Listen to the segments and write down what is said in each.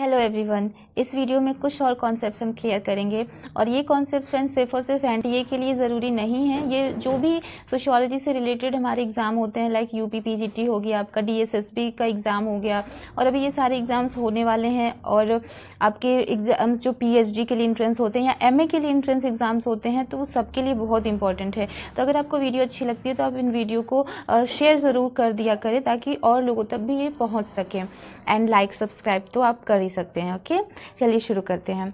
Hello everyone इस video में कुछ और कॉन्सेप्ट्स हम क्लियर करेंगे और ये कॉन्सेप्ट फ्रेंड्स सिर्फ और सिर्फ एन के लिए ज़रूरी नहीं है ये जो भी सोशोलॉजी से रिलेटेड हमारे एग्ज़ाम होते हैं लाइक यू पी हो गया आपका डी का एग्ज़ाम हो गया और अभी ये सारे एग्ज़ाम्स होने वाले हैं और आपके एग्ज़ाम्स जो पी के लिए इंट्रेंस होते हैं या एम के लिए इंट्रेंस एग्ज़ाम्स होते हैं तो वो सबके लिए बहुत इंपॉर्टेंट है तो अगर आपको वीडियो अच्छी लगती है तो आप इन वीडियो को शेयर ज़रूर कर दिया करें ताकि और लोगों तक भी ये पहुँच सकें एंड लाइक सब्सक्राइब तो आप कर सकते हैं ओके चलिए शुरू करते हैं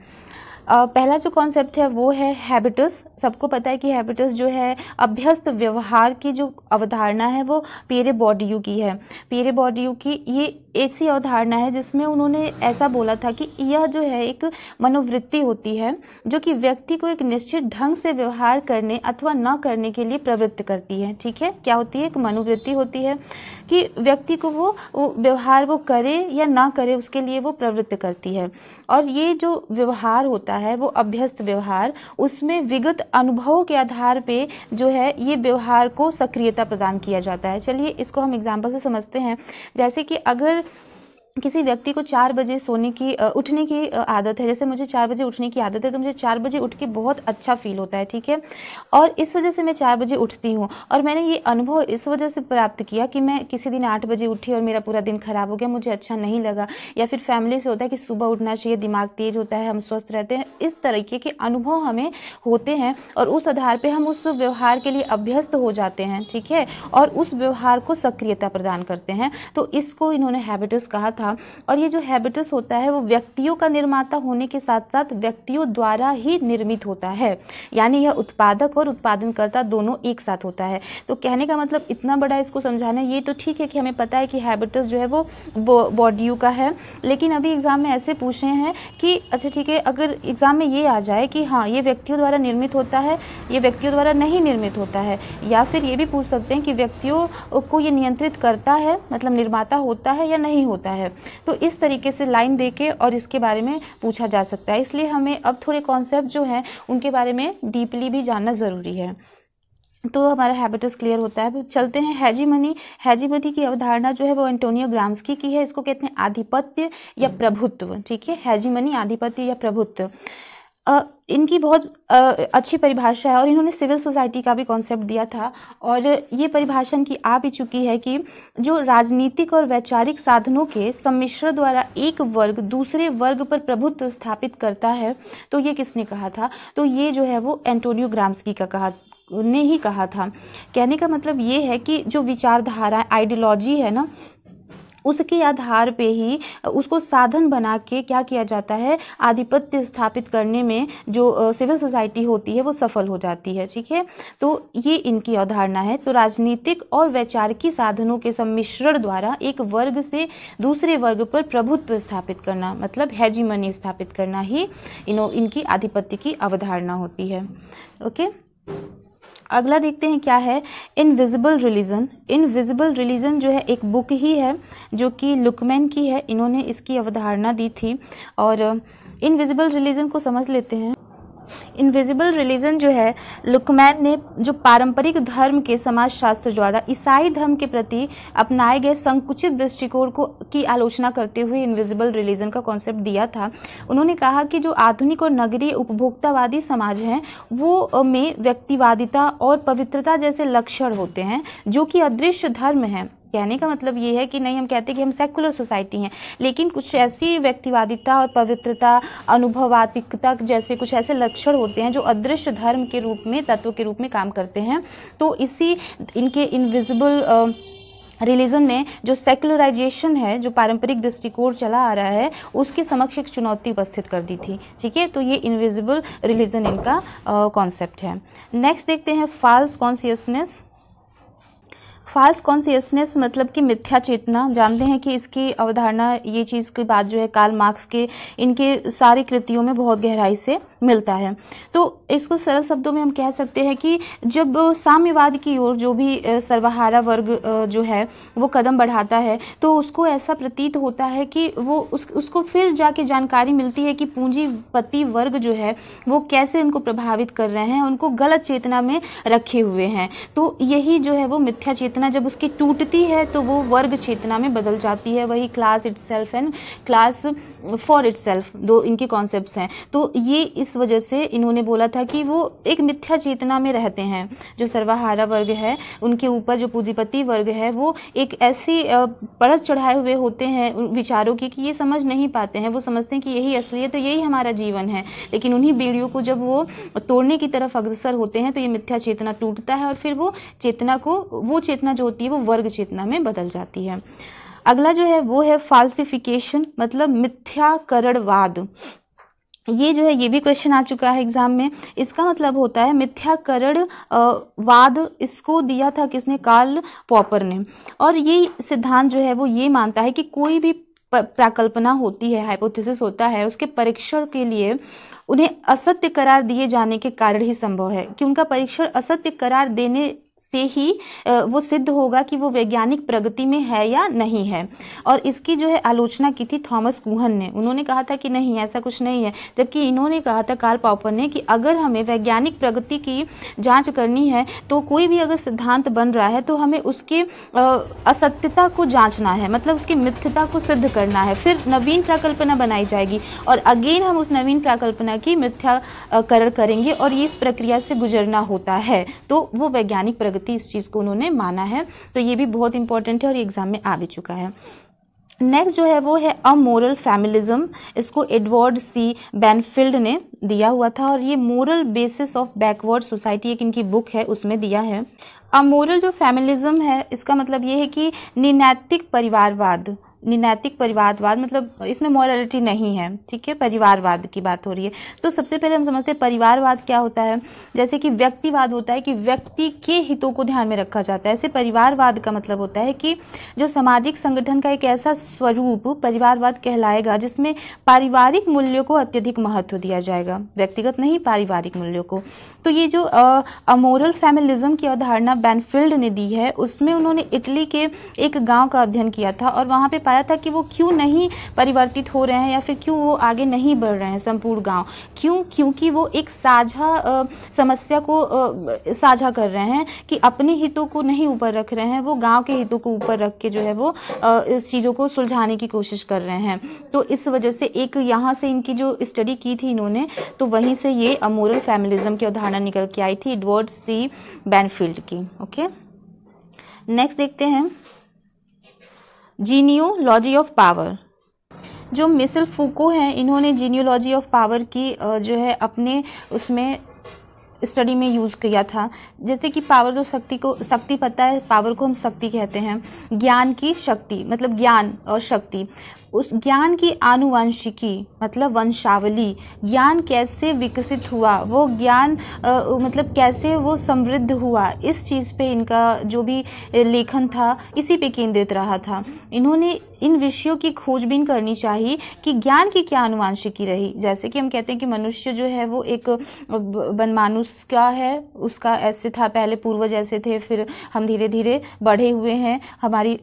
पहला जो कॉन्सेप्ट है वो है हैबिटस सबको पता है कि हैबिटस जो है अभ्यस्त व्यवहार की जो अवधारणा है वो पेरे बॉडियू की है पेरे बॉडियू की ये ऐसी अवधारणा है जिसमें उन्होंने ऐसा बोला था कि यह जो है एक मनोवृत्ति होती है जो कि व्यक्ति को एक निश्चित ढंग से व्यवहार करने अथवा न करने के लिए प्रवृत्त करती है ठीक है क्या होती है एक मनोवृत्ति होती है कि व्यक्ति को वो व्यवहार वो करे या ना करे उसके लिए वो प्रवृत्त करती है और ये जो व्यवहार होता है वो अभ्यस्त व्यवहार उसमें विगत अनुभवों के आधार पे जो है ये व्यवहार को सक्रियता प्रदान किया जाता है चलिए इसको हम एग्जाम्पल से समझते हैं जैसे कि अगर किसी व्यक्ति को चार बजे सोने की उठने की आदत है जैसे मुझे चार बजे उठने की आदत है तो मुझे चार बजे उठ के बहुत अच्छा फील होता है ठीक है और इस वजह से मैं चार बजे उठती हूँ और मैंने ये अनुभव इस वजह से प्राप्त किया कि मैं किसी दिन आठ बजे उठी और मेरा पूरा दिन ख़राब हो गया मुझे अच्छा नहीं लगा या फिर फैमिली से होता है कि सुबह उठना चाहिए दिमाग तेज़ होता है हम स्वस्थ रहते हैं इस तरीके के अनुभव हमें होते हैं और उस आधार पर हम उस व्यवहार के लिए अभ्यस्त हो जाते हैं ठीक है और उस व्यवहार को सक्रियता प्रदान करते हैं तो इसको इन्होंने हैबिटस कहा था था और ये जो हैबिटस होता है वो व्यक्तियों का निर्माता होने के साथ साथ व्यक्तियों द्वारा ही निर्मित होता है यानी यह उत्पादक और उत्पादनकर्ता दोनों एक साथ होता है तो कहने का मतलब इतना बड़ा इसको समझाना ये तो ठीक है कि हमें पता है कि हैबिटस जो है वो बॉडीयू का है लेकिन अभी एग्ज़ाम में ऐसे पूछे हैं कि अच्छा ठीक है अगर एग्ज़ाम में ये आ जाए कि हाँ ये व्यक्तियों द्वारा निर्मित होता है ये व्यक्तियों द्वारा नहीं निर्मित होता है या फिर ये भी पूछ सकते हैं कि व्यक्तियों को ये नियंत्रित करता है मतलब निर्माता होता है या नहीं होता है तो इस तरीके से लाइन दे और इसके बारे में पूछा जा सकता है इसलिए हमें अब थोड़े कॉन्सेप्ट जो हैं उनके बारे में डीपली भी जानना ज़रूरी है तो हमारा हैबिटस क्लियर होता है चलते हैं हैजी मनी हैजी मनी की अवधारणा जो है वो एंटोनियो ग्राम्सकी की है इसको कहते हैं आधिपत्य या प्रभुत्व ठीक है हैजी मनी आधिपत्य या प्रभुत्व इनकी बहुत अच्छी परिभाषा है और इन्होंने सिविल सोसाइटी का भी कॉन्सेप्ट दिया था और ये परिभाषा इनकी आ भी चुकी है कि जो राजनीतिक और वैचारिक साधनों के सम्मिश्र द्वारा एक वर्ग दूसरे वर्ग पर प्रभुत्व स्थापित करता है तो ये किसने कहा था तो ये जो है वो एंटोनियो ग्राम्सकी का कहा ने ही कहा था कहने का मतलब ये है कि जो विचारधारा आइडियोलॉजी है ना उसके आधार पे ही उसको साधन बना के क्या किया जाता है आधिपत्य स्थापित करने में जो सिविल सोसाइटी होती है वो सफल हो जाती है ठीक है तो ये इनकी अवधारणा है तो राजनीतिक और वैचारिकी साधनों के सम्मिश्रण द्वारा एक वर्ग से दूसरे वर्ग पर प्रभुत्व स्थापित करना मतलब हैजीमनी स्थापित करना ही इनो इनकी आधिपत्य की अवधारणा होती है ओके अगला देखते हैं क्या है इनविजिबल रिलीजन इनविजिबल रिलीजन जो है एक बुक ही है जो कि लुकमैन की है इन्होंने इसकी अवधारणा दी थी और इनविजिबल रिलीजन को समझ लेते हैं इनविजिबल रिलीजन जो है लुकमैन ने जो पारंपरिक धर्म के समाजशास्त्र द्वारा ईसाई धर्म के प्रति अपनाए गए संकुचित दृष्टिकोण को की आलोचना करते हुए इनविजिबल रिलीजन का कॉन्सेप्ट दिया था उन्होंने कहा कि जो आधुनिक और नगरीय उपभोक्तावादी समाज हैं वो में व्यक्तिवादिता और पवित्रता जैसे लक्षण होते हैं जो कि अदृश्य धर्म हैं कहने का मतलब ये है कि नहीं हम कहते कि हम सेकुलर सोसाइटी हैं लेकिन कुछ ऐसी व्यक्तिवादिता और पवित्रता अनुभवात्मिकता जैसे कुछ ऐसे लक्षण होते हैं जो अदृश्य धर्म के रूप में तत्व के रूप में काम करते हैं तो इसी इनके इनविजिबल रिलीजन ने जो सेकुलराइजेशन है जो पारंपरिक दृष्टिकोण चला आ रहा है उसके समक्ष एक चुनौती उपस्थित कर दी थी ठीक है तो ये इनविजिबल रिलीजन इनका कॉन्सेप्ट है नेक्स्ट देखते हैं फाल्स कॉन्सियसनेस फाल्स कॉन्सियसनेस मतलब कि मिथ्या चेतना जानते हैं कि इसकी अवधारणा ये चीज़ की बात जो है कार्ल मार्क्स के इनके सारी कृतियों में बहुत गहराई से मिलता है तो इसको सरल शब्दों में हम कह सकते हैं कि जब साम्यवाद की ओर जो भी सर्वहारा वर्ग जो है वो कदम बढ़ाता है तो उसको ऐसा प्रतीत होता है कि वो उस उसको फिर जाके जानकारी मिलती है कि पूंजीपति वर्ग जो है वो कैसे उनको प्रभावित कर रहे हैं उनको गलत चेतना में रखे हुए हैं तो यही जो है वो मिथ्या चेतना जब उसकी टूटती है तो वो वर्ग चेतना में बदल जाती है वही class its and class for its दो इनके कॉन्सेप्ट हैं तो ये इस इस वजह से इन्होंने बोला था कि वो एक मिथ्या चेतना में रहते हैं जो सर्वाहारा वर्ग है उनके ऊपर जो पूंजीपति वर्ग है वो एक ऐसी परत चढ़ाए हुए होते हैं विचारों की कि ये समझ नहीं पाते हैं वो समझते हैं कि यही है तो यही हमारा जीवन है लेकिन उन्हीं बेड़ियों को जब वो तोड़ने की तरफ अग्रसर होते हैं तो ये मिथ्या चेतना टूटता है और फिर वो चेतना को वो चेतना जो होती है वो वर्ग चेतना में बदल जाती है अगला जो है वो है फाल्सिफिकेशन मतलब मिथ्याकरणवाद ये जो है ये भी क्वेश्चन आ चुका है एग्जाम में इसका मतलब होता है मिथ्याकरण वाद इसको दिया था किसने कार्ल पॉपर ने और ये सिद्धांत जो है वो ये मानता है कि कोई भी प्राकल्पना होती है हाइपोथेसिस होता है उसके परीक्षण के लिए उन्हें असत्य करार दिए जाने के कारण ही संभव है कि उनका परीक्षण असत्य करार देने से ही वो सिद्ध होगा कि वो वैज्ञानिक प्रगति में है या नहीं है और इसकी जो है आलोचना की थी थॉमस कुहन ने उन्होंने कहा था कि नहीं ऐसा कुछ नहीं है जबकि इन्होंने कहा था कार्ल पॉपर ने कि अगर हमें वैज्ञानिक प्रगति की जांच करनी है तो कोई भी अगर सिद्धांत बन रहा है तो हमें उसकी असत्यता को जाँचना है मतलब उसकी मिथ्यता को सिद्ध करना है फिर नवीन प्राकल्पना बनाई जाएगी और अगेन हम उस नवीन प्राकल्पना की मिथ्याकरण करेंगे और ये इस प्रक्रिया से गुजरना होता है तो वो वैज्ञानिक प्रगति इस चीज़ को उन्होंने माना है तो ये भी बहुत इंपॉर्टेंट है और एग्ज़ाम में आ भी चुका है नेक्स्ट जो है वो है अमोरल फैमिलिज्म इसको एडवर्ड सी बैनफील्ड ने दिया हुआ था और ये moral basis of backward society एक इनकी बुक है उसमें दिया है अमोरल जो फैमिलिज्म है इसका मतलब ये है कि निनैतिक परिवारवाद निनैतिक परिवारवाद मतलब इसमें मॉरलिटी नहीं है ठीक है परिवारवाद की बात हो रही है तो सबसे पहले हम समझते हैं परिवारवाद क्या होता है जैसे कि व्यक्तिवाद होता है कि व्यक्ति के हितों को ध्यान में रखा जाता है ऐसे परिवारवाद का मतलब होता है कि जो सामाजिक संगठन का एक ऐसा स्वरूप परिवारवाद कहलाएगा जिसमें पारिवारिक मूल्यों को अत्यधिक महत्व दिया जाएगा व्यक्तिगत नहीं पारिवारिक मूल्यों को तो ये जो अमोरल फैमिलिज्म की अवधारणा बैनफील्ड ने दी है उसमें उन्होंने इटली के एक गाँव का अध्ययन किया था और वहाँ पर बताया था कि वो क्यों नहीं परिवर्तित हो रहे हैं या फिर क्यों वो आगे नहीं बढ़ रहे हैं संपूर्ण गांव क्यों क्योंकि वो एक साझा समस्या को साझा कर रहे हैं कि अपने हितों को नहीं ऊपर रख रहे हैं वो गाँव के हितों को ऊपर रख के जो है वो इस चीज़ों को सुलझाने की कोशिश कर रहे हैं तो इस वजह से एक यहाँ से इनकी जो स्टडी की थी इन्होंने तो वहीं से ये अमोरल फैमिलिज्म की अवधारणा निकल के आई थी एडवर्ड सी बैनफील्ड की ओके नेक्स्ट देखते हैं जीनियोलॉजी ऑफ पावर जो मिसल फूको हैं इन्होंने जीनियोलॉजी ऑफ पावर की जो है अपने उसमें स्टडी में यूज़ किया था जैसे कि पावर जो तो शक्ति को शक्ति पता है पावर को हम शक्ति कहते हैं ज्ञान की शक्ति मतलब ज्ञान और शक्ति उस ज्ञान की आनुवंशिकी मतलब वंशावली ज्ञान कैसे विकसित हुआ वो ज्ञान आ, मतलब कैसे वो समृद्ध हुआ इस चीज़ पे इनका जो भी लेखन था इसी पे केंद्रित रहा था इन्होंने इन विषयों की खोजबीन करनी चाहिए कि ज्ञान की क्या आनुवांशिकी रही जैसे कि हम कहते हैं कि मनुष्य जो है वो एक बनमानुष का है उसका ऐसे था पहले पूर्वज ऐसे थे फिर हम धीरे धीरे बढ़े हुए हैं हमारी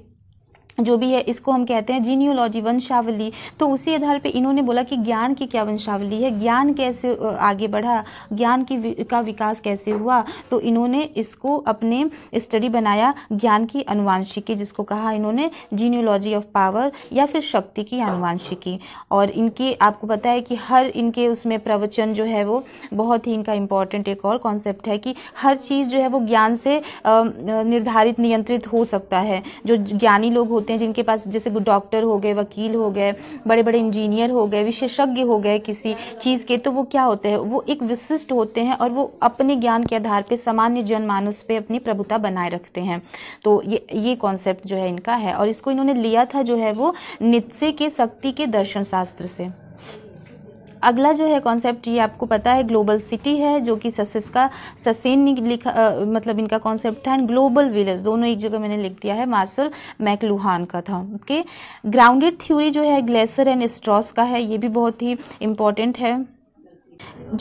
जो भी है इसको हम कहते हैं जीनियोलॉजी वंशावली तो उसी आधार पे इन्होंने बोला कि ज्ञान की क्या वंशावली है ज्ञान कैसे आगे बढ़ा ज्ञान की का विकास कैसे हुआ तो इन्होंने इसको अपने स्टडी बनाया ज्ञान की अनुवांशिकी जिसको कहा इन्होंने जीनियोलॉजी ऑफ पावर या फिर शक्ति की अनुवांशिकी और इनके आपको पता है कि हर इनके उसमें प्रवचन जो है वो बहुत ही इनका इम्पॉर्टेंट एक और कॉन्सेप्ट है कि हर चीज़ जो है वो ज्ञान से निर्धारित नियंत्रित हो सकता है जो ज्ञानी लोग होते हैं जिनके पास जैसे डॉक्टर हो गए वकील हो गए बड़े बड़े इंजीनियर हो गए विशेषज्ञ हो गए किसी चीज़ के तो वो क्या होते हैं वो एक विशिष्ट होते हैं और वो अपने ज्ञान के आधार पर सामान्य जन मानस पे अपनी प्रभुता बनाए रखते हैं तो ये ये कॉन्सेप्ट जो है इनका है और इसको इन्होंने लिया था जो है वो नित्से के शक्ति के दर्शन शास्त्र से अगला जो है कॉन्सेप्ट ये आपको पता है ग्लोबल सिटी है जो कि ससेस का ससेन ने लिखा आ, मतलब इनका कॉन्सेप्ट था एंड ग्लोबल विलेज दोनों एक जगह मैंने लिख दिया है मार्शल मैकलुहान का था ओके ग्राउंडेड थ्योरी जो है ग्लेसर एंड स्ट्रॉस का है ये भी बहुत ही इम्पॉर्टेंट है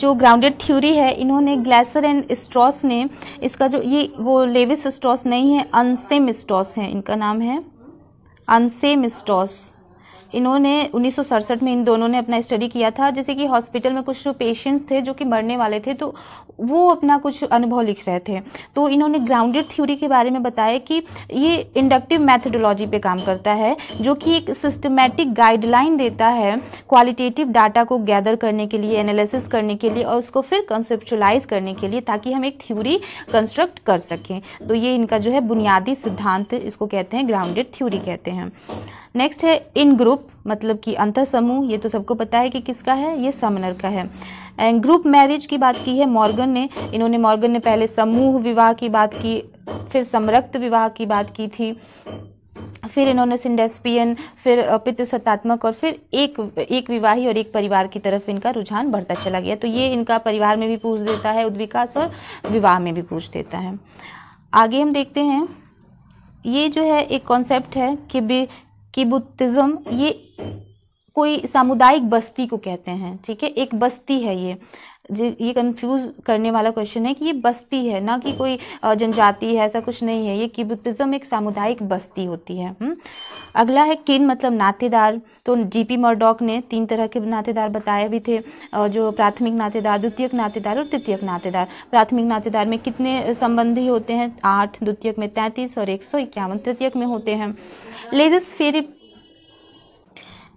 जो ग्राउंडेड थ्योरी है इन्होंने ग्लेसर एंड स्ट्रॉस ने इसका जो ये वो लेविस स्ट्रॉस नहीं है अनसेम स्ट्रॉस है इनका नाम है अनसेम स्ट्रॉस इन्होंने उन्नीस में इन दोनों ने अपना स्टडी किया था जैसे कि हॉस्पिटल में कुछ पेशेंट्स थे जो कि मरने वाले थे तो वो अपना कुछ अनुभव लिख रहे थे तो इन्होंने ग्राउंडेड थ्योरी के बारे में बताया कि ये इंडक्टिव मैथडोलॉजी पे काम करता है जो कि एक सिस्टमेटिक गाइडलाइन देता है क्वालिटेटिव डाटा को गैदर करने के लिए एनालिसिस करने के लिए और उसको फिर कंसेप्चुलाइज करने के लिए ताकि हम एक थ्यूरी कंस्ट्रक्ट कर सकें तो ये इनका जो है बुनियादी सिद्धांत इसको कहते हैं ग्राउंडेड थ्यूरी कहते हैं नेक्स्ट है इन ग्रुप मतलब कि अंतर समूह ये तो सबको पता है कि किसका है ये समनर का है एंड ग्रुप मैरिज की बात की है मॉर्गन ने इन्होंने मॉर्गन ने पहले समूह विवाह की बात की फिर समरक्त विवाह की बात की थी फिर इन्होंने सिंडेस्पियन फिर पितृसत्तात्मक और फिर एक एक विवाही और एक परिवार की तरफ इनका रुझान बढ़ता चला गया तो ये इनका परिवार में भी पूछ देता है उद्विकास और विवाह में भी पूछ देता है आगे हम देखते हैं ये जो है एक कॉन्सेप्ट है कि कि बुद्धिज़्म ये कोई सामुदायिक बस्ती को कहते हैं ठीक है एक बस्ती है ये जी ये कंफ्यूज करने वाला क्वेश्चन है कि ये बस्ती है ना कि कोई जनजाति है ऐसा कुछ नहीं है ये किबुतिज्म एक सामुदायिक बस्ती होती है हम्म। अगला है किन मतलब नातेदार तो जीपी मर्डॉक ने तीन तरह के नातेदार बताए भी थे जो प्राथमिक नातेदार द्वितीयक नातेदार और तृतीयक नातेदार प्राथमिक नातेदार में कितने संबंधी होते हैं आठ द्वितीयक में तैंतीस और एक सौ इक्यावन तृतीयक में होते हैं लेजिस फेरी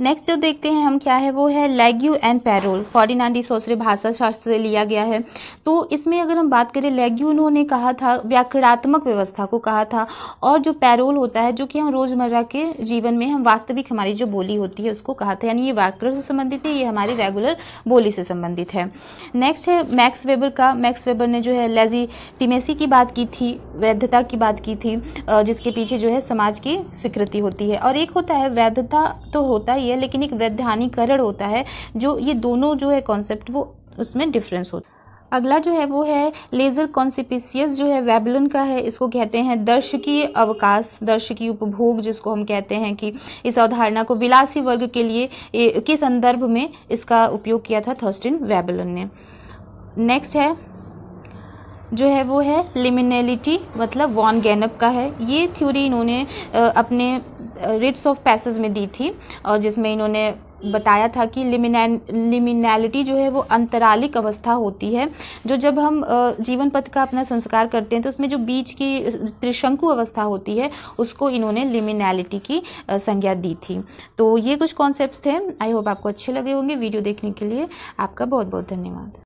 नेक्स्ट जो देखते हैं हम क्या है वो है लेग्यू एंड पैरोल फॉर्डिनाडी सोसरे भाषा शास्त्र से लिया गया है तो इसमें अगर हम बात करें लेग्यू उन्होंने कहा था व्याकरणात्मक व्यवस्था को कहा था और जो पैरोल होता है जो कि हम रोज़मर्रा के जीवन में हम वास्तविक हमारी जो बोली होती है उसको कहा था यानी ये व्याकरण से संबंधित है ये हमारी रेगुलर बोली से संबंधित है नेक्स्ट है मैक्स वेबर का मैक्स वेबर ने जो है लेजी टिमेसी की बात की थी वैधता की बात की थी जिसके पीछे जो है समाज की स्वीकृति होती है और एक होता है वैधता तो होता ही ही है लेकिन एक वैधानिकरण होता है जो ये दोनों जो है कॉन्सेप्ट वो उसमें डिफरेंस होता है अगला जो है वो है लेजर कॉन्सिपिसियस जो है वेबलन का है इसको कहते हैं दर्शकीय अवकाश दर्शकीय उपभोग जिसको हम कहते हैं कि इस अवधारणा को विलासी वर्ग के लिए किस संदर्भ में इसका उपयोग किया था थर्स्टिन वेबलन ने नेक्स्ट है जो है वो है लिमिनेलिटी मतलब वॉन गैनअप का है ये थ्योरी इन्होंने अपने रिट्स ऑफ पैसेज में दी थी और जिसमें इन्होंने बताया था कि लिमिनेलिटी जो है वो अंतरालिक अवस्था होती है जो जब हम जीवन पथ का अपना संस्कार करते हैं तो उसमें जो बीच की त्रिशंकु अवस्था होती है उसको इन्होंने लिमिनेलिटी की संज्ञा दी थी तो ये कुछ कॉन्सेप्ट थे आई होप आपको अच्छे लगे होंगे वीडियो देखने के लिए आपका बहुत बहुत धन्यवाद